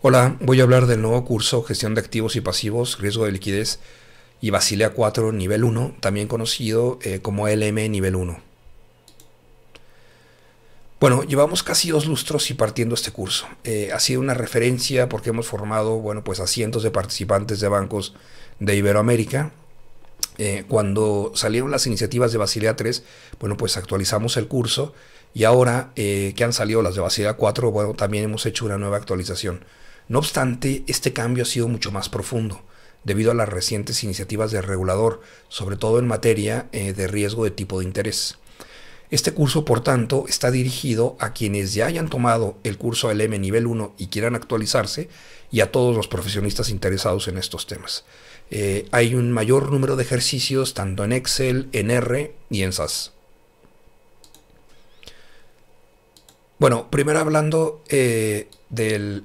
Hola, voy a hablar del nuevo curso Gestión de Activos y Pasivos, Riesgo de Liquidez y Basilea 4 Nivel 1, también conocido eh, como LM Nivel 1. Bueno, llevamos casi dos lustros y partiendo este curso. Eh, ha sido una referencia porque hemos formado, bueno, pues a cientos de participantes de bancos de Iberoamérica, eh, cuando salieron las iniciativas de Basilea 3, bueno, pues actualizamos el curso y ahora que han salido las de Basilea 4, bueno, también hemos hecho una nueva actualización. No obstante, este cambio ha sido mucho más profundo, debido a las recientes iniciativas del regulador, sobre todo en materia eh, de riesgo de tipo de interés. Este curso, por tanto, está dirigido a quienes ya hayan tomado el curso LM nivel 1 y quieran actualizarse y a todos los profesionistas interesados en estos temas. Eh, hay un mayor número de ejercicios tanto en Excel, en R y en SAS. Bueno, primero hablando eh, del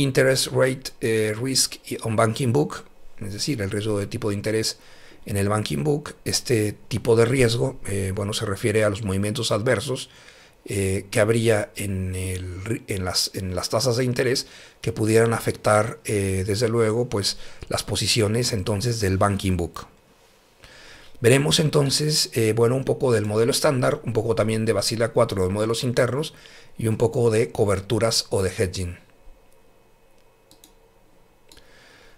Interest Rate eh, Risk on Banking Book, es decir, el riesgo de tipo de interés en el Banking Book. Este tipo de riesgo, eh, bueno, se refiere a los movimientos adversos eh, que habría en, las, tasas de interés que pudieran afectar, desde luego, pues las posiciones entonces del Banking Book. Veremos entonces, bueno, un poco del modelo estándar, un poco también de Basilea 4 de modelos internos y un poco de coberturas o de hedging.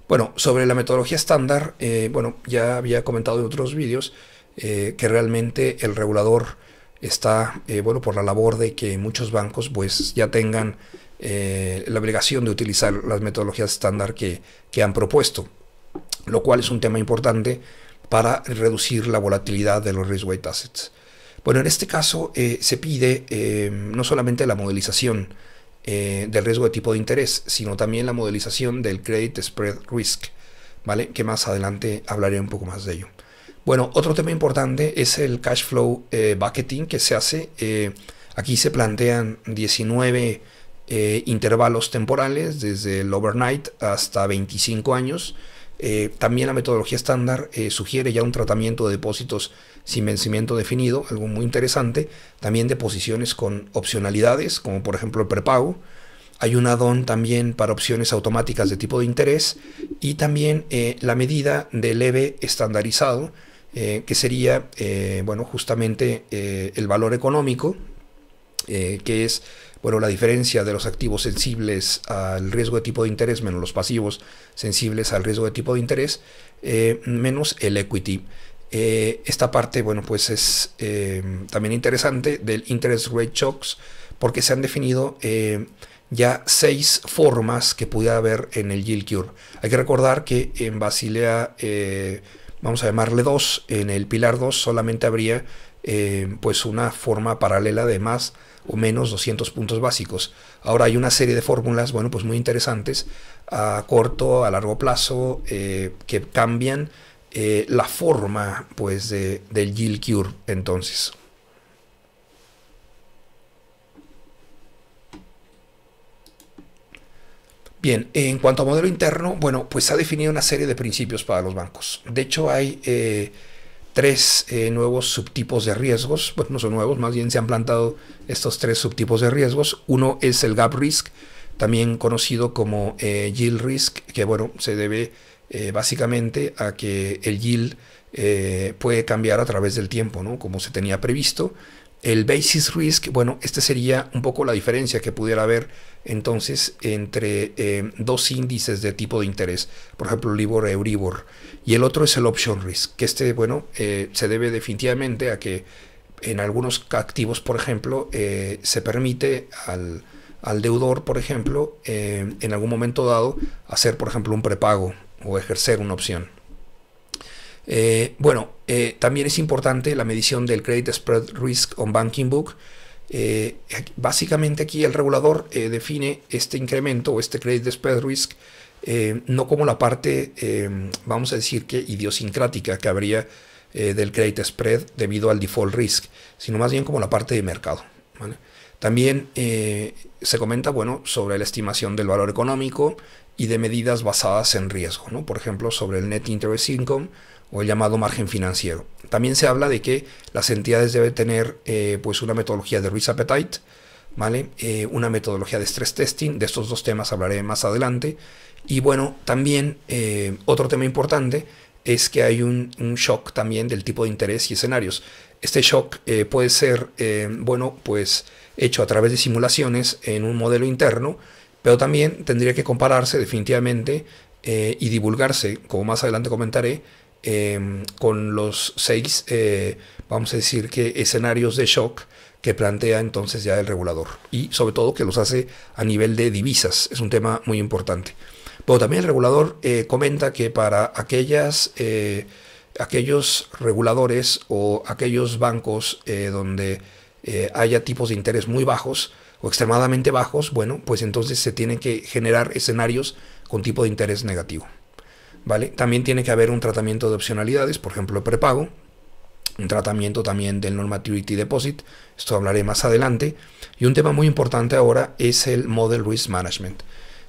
Bueno, sobre la metodología estándar, eh, bueno, ya había comentado en otros vídeos eh, que realmente el regulador está, eh, bueno, por la labor de que muchos bancos pues ya tengan la obligación de utilizar las metodologías estándar que, han propuesto, lo cual es un tema importante para reducir la volatilidad de los risk weight assets. Bueno, en este caso se pide no solamente la modelización eh, del riesgo de tipo de interés, sino también la modelización del credit spread risk, ¿vale? Que más adelante hablaré un poco más de ello. Bueno, otro tema importante es el cash flow eh, bucketing que se hace. Eh, aquí se plantean 19 intervalos temporales, desde el overnight hasta 25 años. Eh, también la metodología estándar eh, sugiere ya un tratamiento de depósitos sin vencimiento definido, algo muy interesante. También de posiciones con opcionalidades, como por ejemplo el prepago. Hay un add-on también para opciones automáticas de tipo de interés y también eh, la medida de leve estandarizado, que sería bueno, justamente el valor económico eh, que es bueno, la diferencia de los activos sensibles al riesgo de tipo de interés menos los pasivos sensibles al riesgo de tipo de interés eh, menos el equity. Eh, esta parte, bueno, pues es también interesante del interest rate shocks porque se han definido ya seis formas que pudiera haber en el yield Cure. Hay que recordar que en Basilea, vamos a llamarle dos en el pilar 2 solamente habría eh, pues una forma paralela de más o menos 200 puntos básicos. Ahora hay una serie de fórmulas, bueno, pues muy interesantes, a corto, a largo plazo, eh, que cambian eh, la forma, pues, del yield cure, entonces. Bien, en cuanto a modelo interno, bueno, pues ha definido una serie de principios para los bancos. De hecho, hay tres eh, nuevos subtipos de riesgos, bueno, no son nuevos, más bien se han plantado estos tres subtipos de riesgos. Uno es el gap risk, también conocido como eh, yield risk, que bueno, se debe eh, básicamente a que el yield puede cambiar a través del tiempo, ¿no? Como se tenía previsto. El basis risk, bueno, este sería un poco la diferencia que pudiera haber entonces entre eh, dos índices de tipo de interés, por ejemplo, LIBOR e Euribor. Y el otro es el option risk, que este, bueno, eh, se debe definitivamente a que en algunos activos, por ejemplo, eh, se permite al, al, deudor, por ejemplo, en algún momento dado, hacer, por ejemplo, un prepago o ejercer una opción. Eh, bueno, eh, también es importante la medición del Credit Spread Risk on Banking Book. Eh, básicamente aquí el regulador define este incremento o este Credit Spread Risk no como la parte, vamos a decir que idiosincrática que habría del Credit Spread debido al Default Risk, sino más bien como la parte de mercado. También se comenta, bueno, sobre la estimación del valor económico y de medidas basadas en riesgo, Por ejemplo, sobre el Net Interest Income o el llamado margen financiero. También se habla de que las entidades deben tener eh, pues una metodología de risk appetite, ¿vale? Eh, una metodología de stress testing, de estos dos temas hablaré más adelante. Y bueno, también eh, otro tema importante es que hay un, shock también del tipo de interés y escenarios. Este shock puede ser, bueno, pues hecho a través de simulaciones en un modelo interno, pero también tendría que compararse definitivamente y divulgarse, como más adelante comentaré, Em, con los seis, eh, vamos a decir que escenarios de shock que plantea entonces ya el regulador y sobre todo que los hace a nivel de divisas. Es un tema muy importante. Pero también el regulador eh, comenta que para aquellas, eh, aquellos reguladores o aquellos bancos donde haya tipos de interés muy bajos o extremadamente bajos, bueno, pues entonces se tienen que generar escenarios con tipo de interés negativo. También tiene que haber un tratamiento de opcionalidades, por ejemplo, el prepago, un tratamiento también del normativity Deposit, esto hablaré más adelante, y un tema muy importante ahora es el Model Risk Management.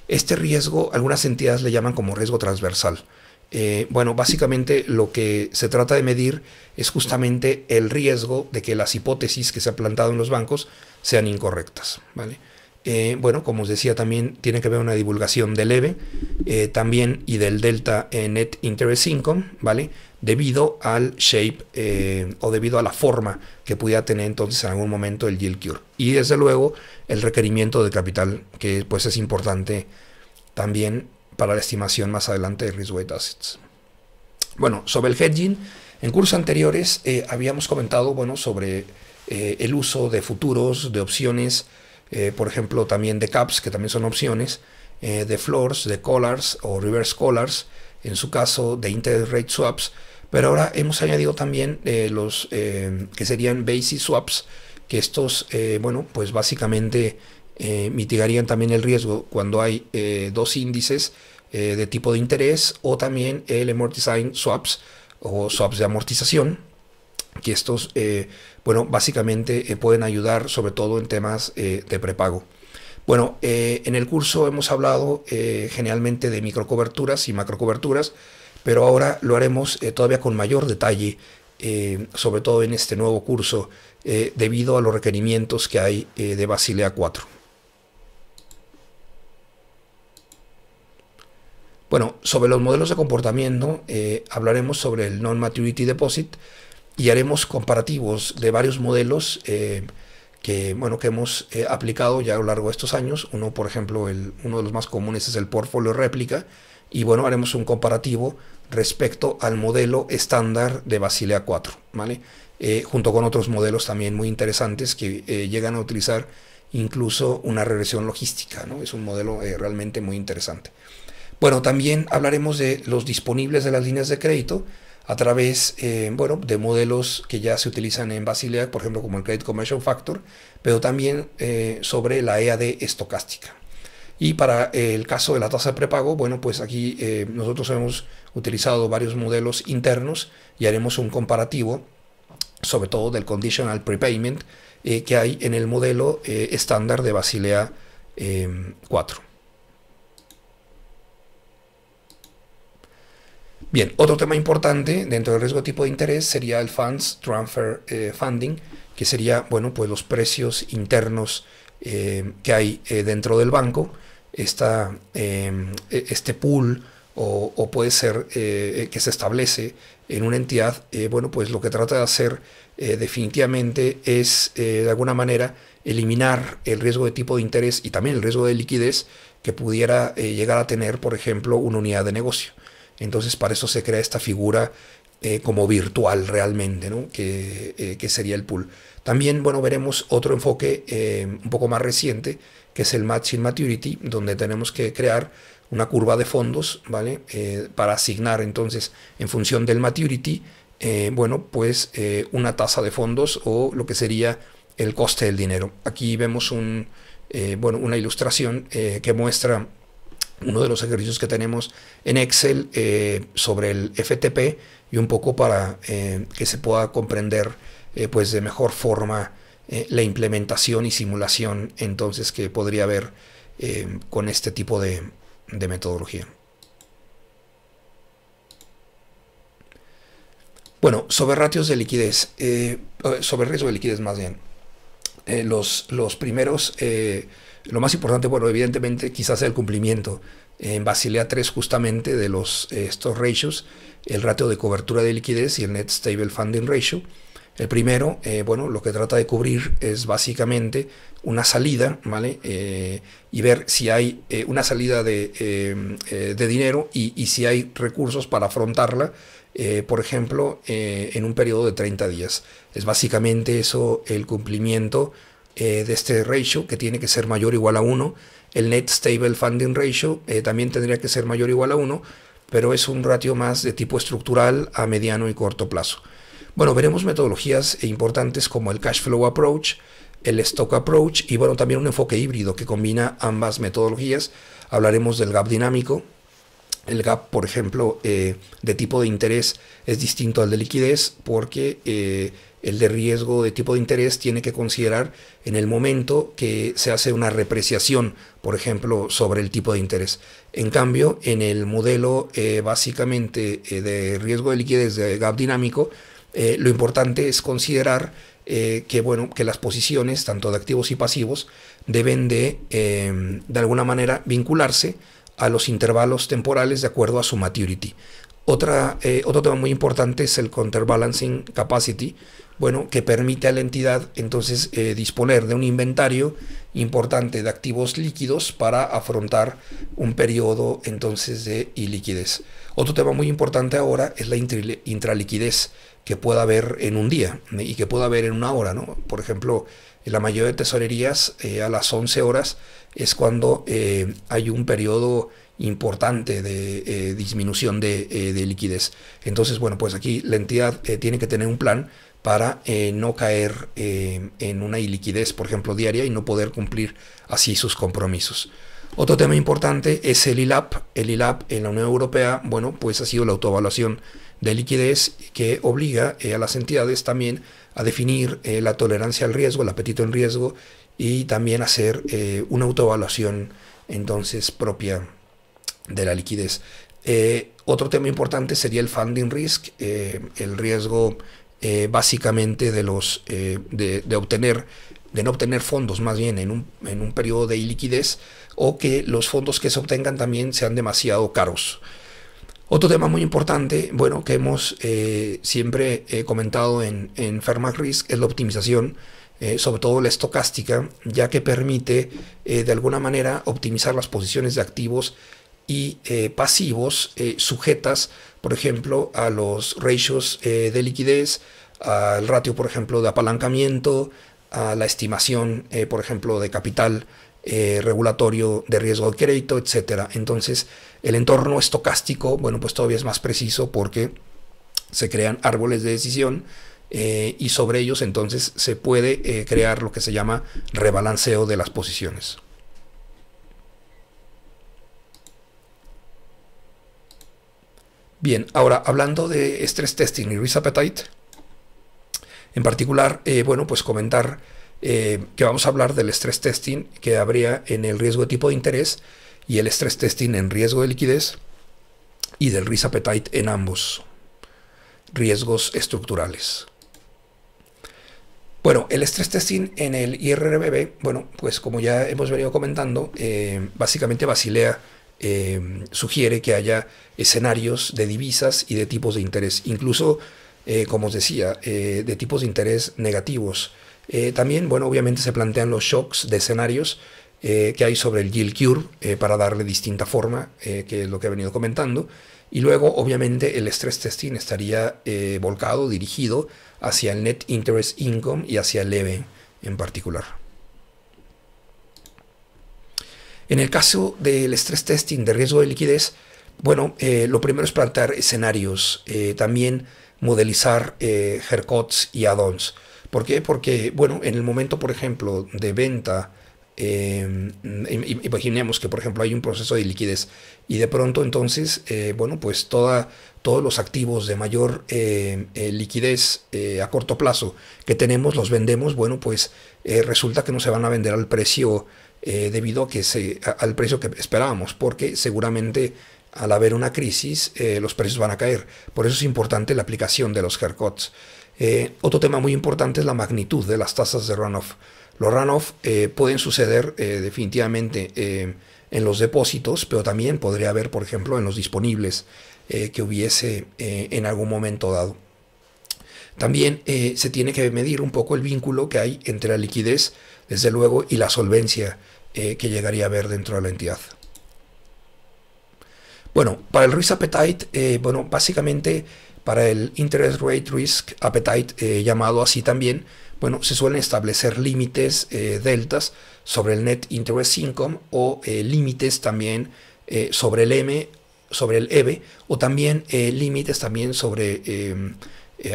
Este riesgo, algunas entidades le llaman como riesgo transversal. Eh, bueno, básicamente lo que se trata de medir es justamente el riesgo de que las hipótesis que se han plantado en los bancos sean incorrectas, ¿vale? Eh, bueno, como os decía, también tiene que haber una divulgación de leve eh, también y del Delta Net Interest Income, ¿vale? Debido al shape eh, o debido a la forma que pudiera tener entonces en algún momento el yield cure. Y desde luego el requerimiento de capital, que pues es importante también para la estimación más adelante de risk weight assets. Bueno, sobre el hedging, en cursos anteriores habíamos comentado, bueno, sobre el uso de futuros, de opciones, eh, por ejemplo, también de caps, que también son opciones, eh, de floors, de collars o reverse collars, en su caso de interest rate swaps, pero ahora hemos añadido también eh, los que serían basis swaps, que estos, bueno, pues básicamente mitigarían también el riesgo cuando hay dos índices de tipo de interés o también el amortizing swaps o swaps de amortización, que estos, eh, bueno, básicamente eh, pueden ayudar sobre todo en temas eh, de prepago. Bueno, en el curso hemos hablado generalmente de microcoberturas y macrocoberturas, pero ahora lo haremos todavía con mayor detalle, sobre todo en este nuevo curso, debido a los requerimientos que hay de Basilea 4. Bueno, sobre los modelos de comportamiento hablaremos sobre el Non-Maturity Deposit, y haremos comparativos de varios modelos eh, que, bueno, que hemos eh, aplicado ya a lo largo de estos años. Uno, por ejemplo, el, uno de los más comunes es el portfolio réplica y bueno, haremos un comparativo respecto al modelo estándar de Basilea 4, ¿vale? Eh, junto con otros modelos también muy interesantes que llegan a utilizar incluso una regresión logística, ¿no? Es un modelo realmente muy interesante. Bueno, también hablaremos de los disponibles de las líneas de crédito a través eh, bueno, de modelos que ya se utilizan en Basilea, por ejemplo, como el Credit Commercial Factor, pero también eh, sobre la EAD estocástica. Y para eh, el caso de la tasa de prepago, bueno, pues aquí nosotros hemos utilizado varios modelos internos y haremos un comparativo, sobre todo del conditional prepayment que hay en el modelo estándar de Basilea 4. Bien, otro tema importante dentro del riesgo tipo de interés sería el Funds Transfer eh, Funding, que sería, bueno, pues los precios internos eh, que hay eh, dentro del banco, esta, em, e, este pool o puede ser que se establece en una entidad, bueno, pues lo que trata de hacer definitivamente es, de alguna manera, eliminar el riesgo de tipo de interés y también el riesgo de liquidez que pudiera llegar a tener, por ejemplo, una unidad de negocio. Entonces para eso se crea esta figura eh, como virtual realmente, ¿no? Eh, que, sería el pool. También, bueno, veremos otro enfoque eh, un poco más reciente, que es el Matching Maturity, donde tenemos que crear una curva de fondos, ¿vale? para asignar entonces en función del Maturity, bueno, pues una tasa de fondos o lo que sería el coste del dinero. Aquí vemos un, bueno, una ilustración que muestra uno de los ejercicios que tenemos en Excel eh, sobre el FTP y un poco para eh, que se pueda comprender eh, pues de mejor forma la implementación y simulación entonces que podría haber con este tipo de, metodología. Bueno, sobre ratios de liquidez, sobre riesgo de liquidez más bien, los, los primeros lo más importante, bueno, evidentemente quizás el cumplimiento. En Basilea 3 justamente de los, eh, estos ratios, el ratio de cobertura de liquidez y el Net Stable Funding Ratio. El primero, eh, bueno, lo que trata de cubrir es básicamente una salida, ¿vale? Eh, y ver si hay una salida de, dinero y, y, si hay recursos para afrontarla, por ejemplo, en un periodo de 30 días. Es básicamente eso el cumplimiento eh, de este ratio, que tiene que ser mayor o igual a 1. El Net Stable Funding Ratio eh, también tendría que ser mayor o igual a 1, pero es un ratio más de tipo estructural a mediano y corto plazo. Bueno, veremos metodologías importantes como el Cash Flow Approach, el Stock Approach y bueno, también un enfoque híbrido que combina ambas metodologías. Hablaremos del gap dinámico. El gap, por ejemplo, eh, de tipo de interés es distinto al de liquidez porque el de riesgo de tipo de interés tiene que considerar en el momento que se hace una repreciación, por ejemplo, sobre el tipo de interés. En cambio, en el modelo eh, básicamente eh, de riesgo de liquidez de gap dinámico, eh, lo importante es considerar que, bueno, que las posiciones, tanto de activos y pasivos, deben de, de alguna manera, vincularse a los intervalos temporales de acuerdo a su maturity. Otra, otro tema muy importante es el counterbalancing capacity, bueno, que permite a la entidad entonces eh, disponer de un inventario importante de activos líquidos para afrontar un periodo entonces de iliquidez. Otro tema muy importante ahora es la intraliquidez que pueda haber en un día y que pueda haber en una hora, ¿no? Por ejemplo, en la mayoría de tesorerías eh, a las 11 horas es cuando eh, hay un periodo importante de disminución de, liquidez. Entonces, bueno, pues aquí la entidad tiene que tener un plan para eh, no caer eh, en una iliquidez, por ejemplo, diaria y no poder cumplir así sus compromisos. Otro tema importante es el ILAP. El ILAP en la Unión Europea, bueno, pues ha sido la autoevaluación de liquidez que obliga eh, a las entidades también a definir la tolerancia al riesgo, el apetito en riesgo y también hacer una autoevaluación entonces propia de la liquidez. otro tema importante sería el funding risk, el riesgo eh, básicamente de, los, eh, de, obtener, de no obtener fondos más bien en un, periodo de iliquidez o que los fondos que se obtengan también sean demasiado caros. Otro tema muy importante, bueno, que hemos eh, siempre comentado en, en Risk es la optimización, sobre todo la estocástica, ya que permite de alguna manera optimizar las posiciones de activos y eh, pasivos eh, sujetas, por ejemplo, a los ratios eh, de liquidez, al ratio, por ejemplo, de apalancamiento, a la estimación, por ejemplo, de capital regulatorio de riesgo de crédito, etc. Entonces, el entorno estocástico, bueno, pues todavía es más preciso porque se crean árboles de decisión y sobre ellos entonces se puede crear lo que se llama rebalanceo de las posiciones. Bien, ahora hablando de stress testing y risk appetite, en particular, eh, bueno, pues comentar eh, que vamos a hablar del stress testing que habría en el riesgo de tipo de interés y el stress testing en riesgo de liquidez y del risk appetite en ambos riesgos estructurales. Bueno, el stress testing en el IRRBB, bueno, pues como ya hemos venido comentando, eh, básicamente basilea eh, sugiere que haya escenarios de divisas y de tipos de interés, incluso, eh, como os decía, eh, de tipos de interés negativos. también, bueno, obviamente se plantean los shocks de escenarios que hay sobre el yield Cure para darle distinta forma, que es lo que he venido comentando. Y luego, obviamente, el stress testing estaría volcado, dirigido hacia el net interest income y hacia el EVE en particular. En el caso del stress testing de riesgo de liquidez, bueno, eh, lo primero es plantear escenarios, eh, también modelizar eh, haircuts y add-ons. ¿Por qué? Porque, bueno, en el momento, por ejemplo, de venta, em, imaginemos que, por ejemplo, hay un proceso de liquidez y de pronto entonces, eh, bueno, pues todos los activos de mayor liquidez a corto plazo que tenemos, los vendemos, bueno, pues resulta que no se van a vender al precio eh, debido que se, al precio que esperábamos, porque seguramente al haber una crisis eh, los precios van a caer. Por eso es importante la aplicación de los haircuts. Eh, otro tema muy importante es la magnitud de las tasas de runoff. Los runoff pueden suceder definitivamente en los depósitos, pero también podría haber, por ejemplo, en los disponibles que hubiese en algún momento dado. También se tiene que medir un poco el vínculo que hay entre la liquidez desde luego, y la solvencia eh, que llegaría a haber dentro de la entidad. Bueno, para el Risk Appetite, eh, bueno, básicamente para el Interest Rate Risk Appetite, eh, llamado así también, bueno, se suelen establecer límites deltas sobre el Net Interest Income o límites también sobre el M, sobre el ebe o también límites también sobre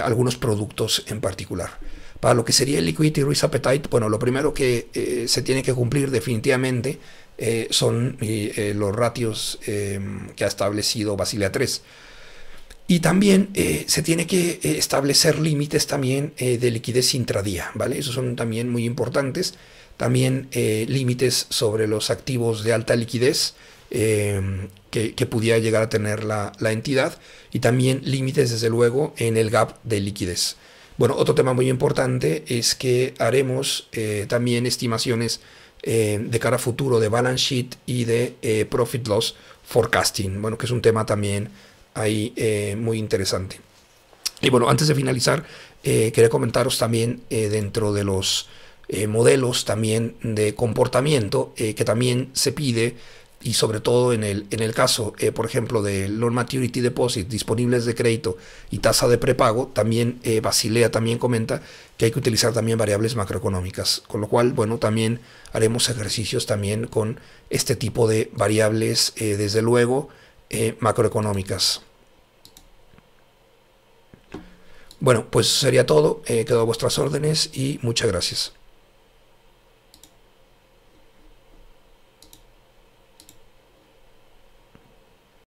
algunos productos en particular. Para lo que sería el liquidity risk appetite, bueno, lo primero que eh, se tiene que cumplir definitivamente eh, son eh, los ratios em, que ha establecido Basilea III. Y también se tiene que establecer límites también de liquidez intradía, ¿vale? Esos son también muy importantes. También límites sobre los activos de alta liquidez, em, que, pudiera llegar a tener la entidad y también límites, desde luego, en el gap de liquidez. Bueno, otro tema muy importante es que haremos eh, también estimaciones eh, de cara a futuro de balance sheet y de eh, profit loss forecasting, bueno, que es un tema también ahí muy interesante. Y bueno, antes de finalizar, quería comentaros también dentro de los modelos también de comportamiento que también se pide y sobre todo en el, en el caso, eh, por ejemplo, de Loan Maturity Deposit, disponibles de crédito y tasa de prepago, también eh, Basilea también comenta que hay que utilizar también variables macroeconómicas, con lo cual, bueno, también haremos ejercicios también con este tipo de variables, eh, desde luego, macroeconómicas. Bueno, pues sería todo, quedo a vuestras órdenes y muchas gracias.